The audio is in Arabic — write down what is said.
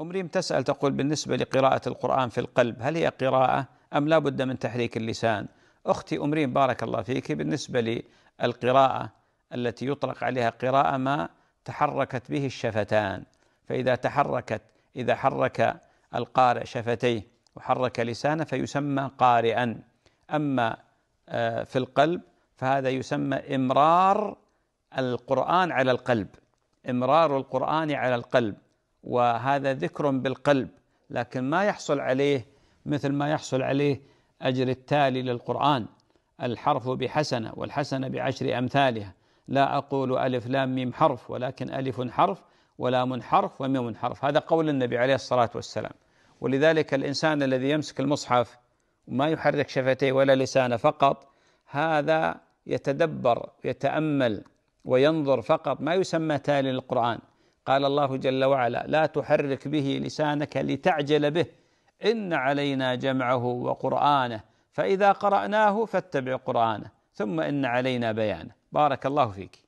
أم ريم تسأل تقول بالنسبة لقراءة القرآن في القلب هل هي قراءة أم لا بد من تحريك اللسان أختي أم ريم بارك الله فيك بالنسبة للقراءة التي يطلق عليها قراءة ما تحركت به الشفتان فإذا تحركت إذا حرك القارئ شفتيه وحرك لسانه فيسمى قارئا أما آه، في القلب فهذا يسمى إمرار القرآن على القلب إمرار القرآن على القلب وهذا ذكر بالقلب لكن ما يحصل عليه مثل ما يحصل عليه أجر التالي للقرآن الحرف بحسنة والحسنة بعشر أمثالها لا أقول ألف لام ميم حرف ولكن ألف حرف ولام حرف وميم حرف هذا قول النبي عليه الصلاة والسلام ولذلك الإنسان الذي يمسك المصحف وما يحرك شفتيه ولا لسانه فقط هذا يتدبر يتأمل وينظر فقط ما يسمى تالي للقرآن قال الله جل وعلا لا تحرك به لسانك لتعجل به إن علينا جمعه وقرآنه فإذا قرأناه فاتبع قرآنه ثم إن علينا بيانه بارك الله فيك